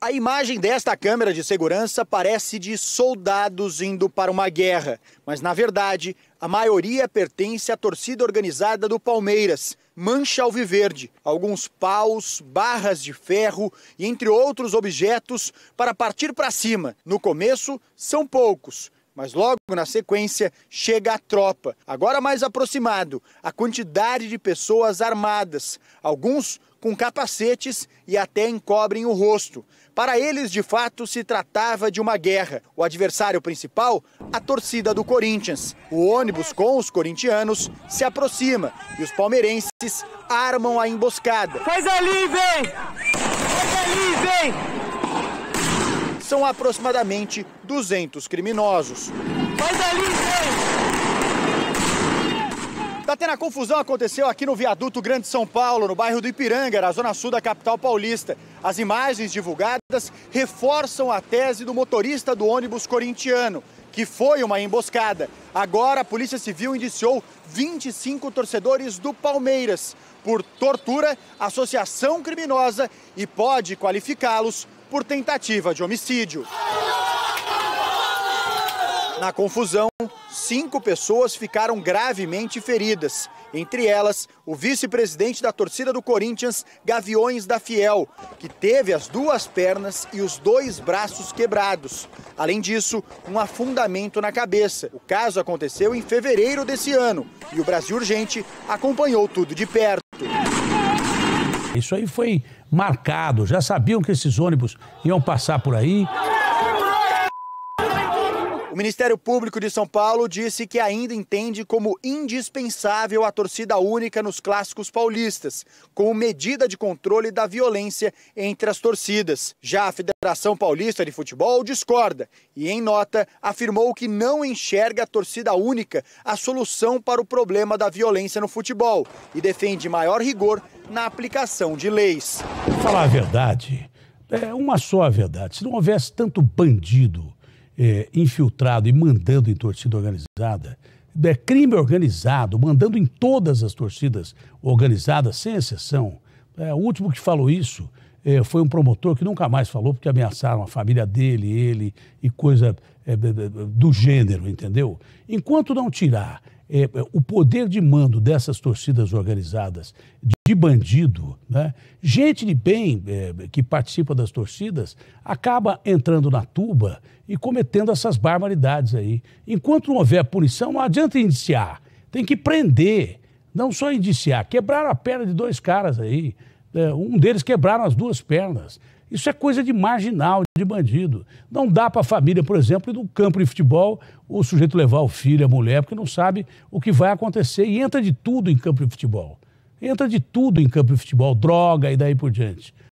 A imagem desta câmera de segurança parece de soldados indo para uma guerra, mas na verdade a maioria pertence à torcida organizada do Palmeiras, mancha alviverde, alguns paus, barras de ferro e entre outros objetos para partir para cima. No começo são poucos, mas logo na sequência chega a tropa, agora mais aproximado, a quantidade de pessoas armadas, alguns com capacetes e até encobrem o rosto. Para eles, de fato, se tratava de uma guerra. O adversário principal, a torcida do Corinthians. O ônibus com os corintianos se aproxima e os palmeirenses armam a emboscada. Faz ali, vem! Faz ali, vem! são aproximadamente 200 criminosos. Tá tendo a confusão aconteceu aqui no Viaduto Grande São Paulo, no bairro do Ipiranga, na zona sul da capital paulista. As imagens divulgadas reforçam a tese do motorista do ônibus corintiano, que foi uma emboscada. Agora, a Polícia Civil indiciou 25 torcedores do Palmeiras por tortura, associação criminosa e pode qualificá-los por tentativa de homicídio. Na confusão, cinco pessoas ficaram gravemente feridas, entre elas o vice-presidente da torcida do Corinthians, Gaviões da Fiel, que teve as duas pernas e os dois braços quebrados. Além disso, um afundamento na cabeça. O caso aconteceu em fevereiro desse ano e o Brasil Urgente acompanhou tudo de perto. Isso aí foi marcado, já sabiam que esses ônibus iam passar por aí. Ministério Público de São Paulo disse que ainda entende como indispensável a torcida única nos clássicos paulistas, como medida de controle da violência entre as torcidas. Já a Federação Paulista de Futebol discorda e, em nota, afirmou que não enxerga a torcida única a solução para o problema da violência no futebol e defende maior rigor na aplicação de leis. Falar a verdade, é uma só a verdade. Se não houvesse tanto bandido é, infiltrado e mandando em torcida organizada, é, crime organizado, mandando em todas as torcidas organizadas, sem exceção. É, o último que falou isso é, foi um promotor que nunca mais falou, porque ameaçaram a família dele, ele e coisa é, do gênero, entendeu? Enquanto não tirar é, é, o poder de mando dessas torcidas organizadas, de bandido, né? gente de bem é, que participa das torcidas, acaba entrando na tuba e cometendo essas barbaridades aí. Enquanto não houver punição, não adianta indiciar, tem que prender. Não só indiciar, quebrar a perna de dois caras aí. É, um deles quebraram as duas pernas. Isso é coisa de marginal, de bandido. Não dá para a família, por exemplo, no campo de futebol, o sujeito levar o filho, a mulher, porque não sabe o que vai acontecer. E entra de tudo em campo de futebol. Entra de tudo em campo de futebol, droga e daí por diante.